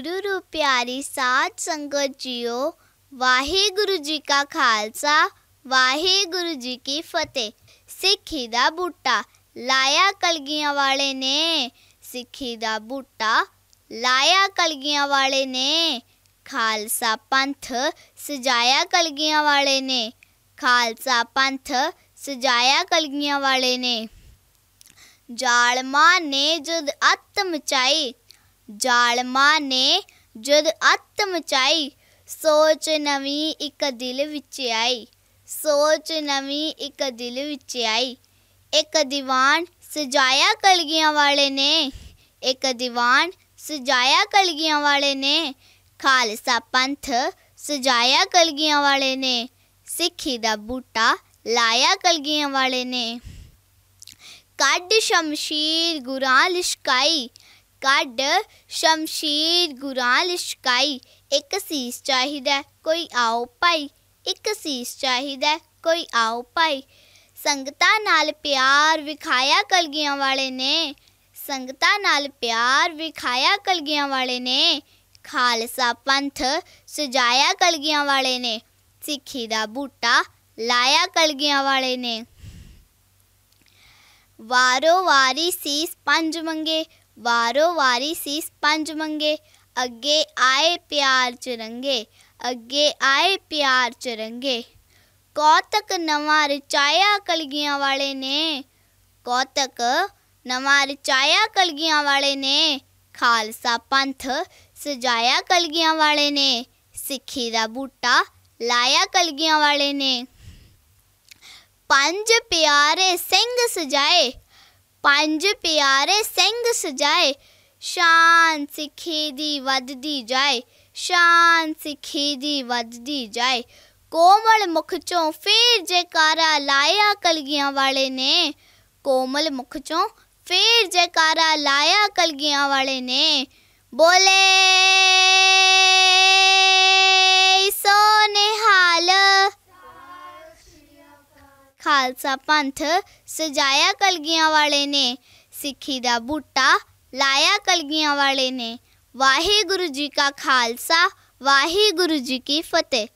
ਗੁਰੂ ਰੂਪਿਆਰੀ ਸਾਧ ਸੰਗਤ ਜੀਓ ਵਾਹਿਗੁਰੂ ਜੀ ਕਾ ਖਾਲਸਾ ਵਾਹਿਗੁਰੂ ਜੀ ਕੀ ਫਤਿਹ ਸਿੱਖੀ ਦਾ ਬੂਟਾ ਲਾਇਆ ਕਲਗੀਆਂ ਵਾਲੇ ਨੇ ਸਿੱਖੀ ਦਾ ਬੂਟਾ ਲਾਇਆ ਕਲਗੀਆਂ ਵਾਲੇ ਨੇ ਖਾਲਸਾ ਪੰਥ ਸਜਾਇਆ ਕਲਗੀਆਂ ਵਾਲੇ ਨੇ ਖਾਲਸਾ ਪੰਥ ਸਜਾਇਆ ਕਲਗੀਆਂ ਵਾਲੇ ਨੇ ਜਾਲਮਾ ਨੇ ਜਦ ਅਤਮ ਮਚਾਈ ਜਾਲਮਾ ਨੇ ਜਦ ਅੱਤ ਮਚਾਈ ਸੋਚ ਨਵੀਂ ਇੱਕ ਦਿਲ ਵਿੱਚ ਆਈ ਸੋਚ ਨਵੀਂ ਇੱਕ ਦਿਲ ਵਿੱਚ ਆਈ ਇੱਕ ਦੀਵਾਨ ਸਜਾਇਆ ਕਲਗੀਆਂ ਵਾਲੇ ਨੇ ਇੱਕ ਦੀਵਾਨ ਸਜਾਇਆ ਕਲਗੀਆਂ ਵਾਲੇ ਨੇ ਖਾਲਸਾ ਪੰਥ ਸਜਾਇਆ ਕਲਗੀਆਂ ਵਾਲੇ ਨੇ ਸਿੱਖੀ ਦਾ ਬੂਟਾ ਲਾਇਆ ਕਲਗੀਆਂ ਵਾਲੇ ਨੇ ਕੱਢ ਸ਼ਮਸ਼ੀਰ ਗੁਰਾਂ ਲਿਸ਼ਕਾਈ ਕੱਢ ਸ਼ਮਸ਼ੀਰ ਗੁਰਾਂ ਲਿਸ਼ਕਾਈ ਇੱਕ ਸੀਸ ਚਾਹੀਦਾ ਕੋਈ ਆਓ ਭਾਈ ਇੱਕ ਸੀਸ ਚਾਹੀਦਾ ਕੋਈ ਆਓ ਭਾਈ ਸੰਗਤਾ ਨਾਲ ਪਿਆਰ ਵਿਖਾਇਆ ਕਲਗੀਆਂ ਵਾਲੇ ਨੇ ਸੰਗਤਾ ਨਾਲ ਪਿਆਰ ਵਿਖਾਇਆ ਕਲਗੀਆਂ ਵਾਲੇ ਨੇ ਖਾਲਸਾ ਪੰਥ ਸਜਾਇਆ ਕਲਗੀਆਂ ਵਾਲੇ ਨੇ ਸਿੱਖੀ ਦਾ ਬੂਟਾ ਲਾਇਆ ਕਲਗੀਆਂ ਵਾਲੇ ਨੇ ਵਾਰੋ ਵਾਰੀ ਸੀਸ ਪੰਜ ਮੰਗੇ ਵਾਰੋ ਵਾਰੀ ਸੀਸ ਪੰਜ ਮੰਗੇ ਅੱਗੇ ਆਏ ਪਿਆਰ ਚ ਰੰਗੇ ਅੱਗੇ ਆਏ ਪਿਆਰ ਚ ਰੰਗੇ ਕੌਤਕ ਨਵਾਂ ਰਚਾਇਆ ਕਲਗੀਆਂ ਵਾਲੇ ਨੇ ਕੌਤਕ ਨਵਾਂ ਰਚਾਇਆ ਕਲਗੀਆਂ ਵਾਲੇ ਨੇ ਖਾਲਸਾ ਪੰਥ ਸਜਾਇਆ ਕਲਗੀਆਂ ਵਾਲੇ ਨੇ ਸਿੱਖੀ ਦਾ ਬੂਟਾ ਲਾਇਆ ਕਲਗੀਆਂ ਵਾਲੇ ਨੇ ਪੰਜ ਪਿਆਰੇ ਸਿੰਘ ਸਜਾਏ ਪੰਜ ਪਿਆਰੇ ਸਿੰਘ ਸਜਾਏ ਸ਼ਾਨ ਸਿੱਖੀ ਦੀ ਵੱਧਦੀ ਜਾਏ ਸ਼ਾਨ ਸਿੱਖੀ ਦੀ ਵੱਧਦੀ ਜਾਏ ਕੋਮਲ ਮੁਖ ਚੋਂ ਫੇਰ ਜੈਕਾਰਾ ਲਾਇਆ ਕਲਗੀਆਂ ਵਾਲੇ ਨੇ ਕੋਮਲ ਮੁਖ ਚੋਂ ਫੇਰ ਜੈਕਾਰਾ ਲਾਇਆ ਕਲਗੀਆਂ ਵਾਲੇ ਨੇ ਬੋਲੇ ਖਾਲਸਾ ਪੰਥ ਸਜਾਇਆ ਕਲਗੀਆਂ ਵਾਲੇ ਨੇ ਸਿੱਖੀ ਦਾ ਬੂਟਾ ਲਾਇਆ ਕਲਗੀਆਂ ਵਾਲੇ ਨੇ ਵਾਹਿਗੁਰੂ ਜੀ ਕਾ ਖਾਲਸਾ ਵਾਹਿਗੁਰੂ ਜੀ ਕੀ ਫਤਿਹ